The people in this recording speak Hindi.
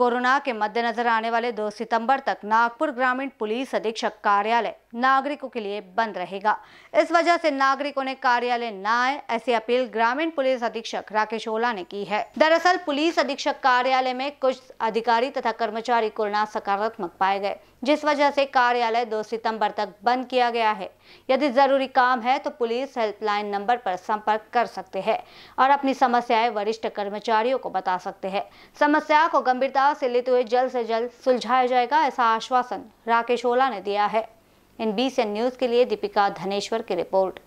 कोरोना के मद्देनजर आने वाले 2 सितंबर तक नागपुर ग्रामीण पुलिस अधीक्षक कार्यालय नागरिकों के लिए बंद रहेगा इस वजह से नागरिकों ने कार्यालय न आए ऐसी अपील ग्रामीण पुलिस अधीक्षक राकेश ओला ने की है दरअसल पुलिस अधीक्षक कार्यालय में कुछ अधिकारी तथा कर्मचारी कोरोना सकारात्मक पाए गए जिस वजह से कार्यालय 2 सितंबर तक बंद किया गया है यदि जरूरी काम है तो पुलिस हेल्पलाइन नंबर पर संपर्क कर सकते हैं और अपनी समस्याएं वरिष्ठ कर्मचारियों को बता सकते हैं समस्या को गंभीरता विवाद से लेते हुए जल्द से जल्द सुलझाया जाएगा ऐसा आश्वासन राकेश ओला ने दिया है इन न्यूज के लिए दीपिका धनेश्वर की रिपोर्ट